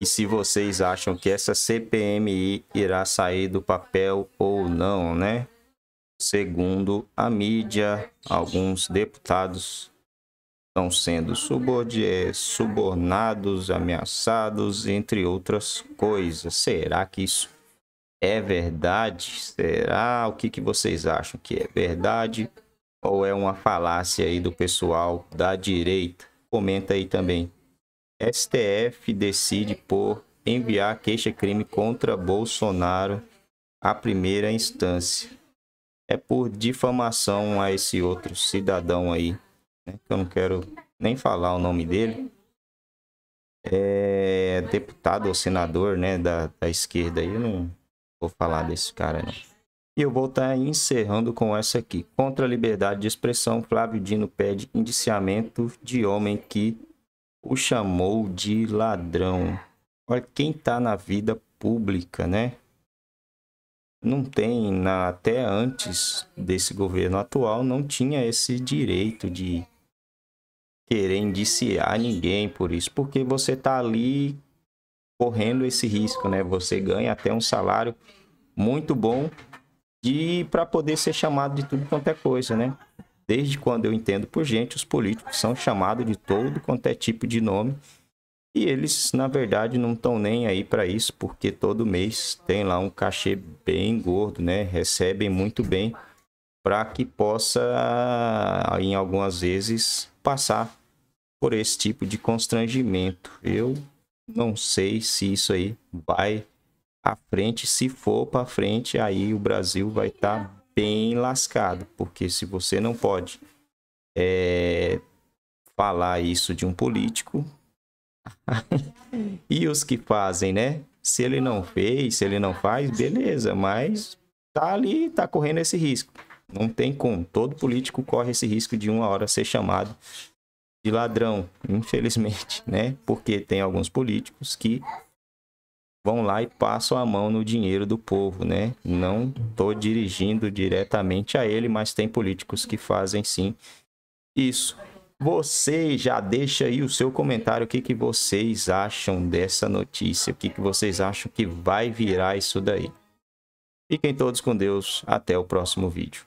e se vocês acham que essa CPMI irá sair do papel ou não, né? Segundo a mídia, alguns deputados estão sendo subornados, ameaçados, entre outras coisas. Será que isso é verdade? Será? O que, que vocês acham que é verdade? Ou é uma falácia aí do pessoal da direita? Comenta aí também. STF decide por enviar queixa-crime contra Bolsonaro à primeira instância. É por difamação a esse outro cidadão aí, né? eu não quero nem falar o nome dele. É deputado ou senador, né, da, da esquerda aí, eu não vou falar desse cara não. E eu vou estar tá encerrando com essa aqui. Contra a liberdade de expressão, Flávio Dino pede indiciamento de homem que o chamou de ladrão. Olha, quem está na vida pública, né? Não tem, na, até antes desse governo atual, não tinha esse direito de querer indiciar ninguém por isso, porque você está ali correndo esse risco, né? Você ganha até um salário muito bom de para poder ser chamado de tudo quanto é coisa, né? Desde quando eu entendo por gente, os políticos são chamados de todo quanto é tipo de nome. E eles, na verdade, não estão nem aí para isso, porque todo mês tem lá um cachê bem gordo, né? Recebem muito bem para que possa, em algumas vezes, passar por esse tipo de constrangimento. Eu não sei se isso aí vai à frente. Se for para frente, aí o Brasil vai estar tá bem lascado, porque se você não pode é, falar isso de um político, e os que fazem, né? Se ele não fez, se ele não faz, beleza, mas tá ali, tá correndo esse risco. Não tem como. Todo político corre esse risco de uma hora ser chamado de ladrão, infelizmente, né? Porque tem alguns políticos que vão lá e passam a mão no dinheiro do povo, né? Não estou dirigindo diretamente a ele, mas tem políticos que fazem sim isso. Você já deixa aí o seu comentário, o que, que vocês acham dessa notícia, o que, que vocês acham que vai virar isso daí. Fiquem todos com Deus, até o próximo vídeo.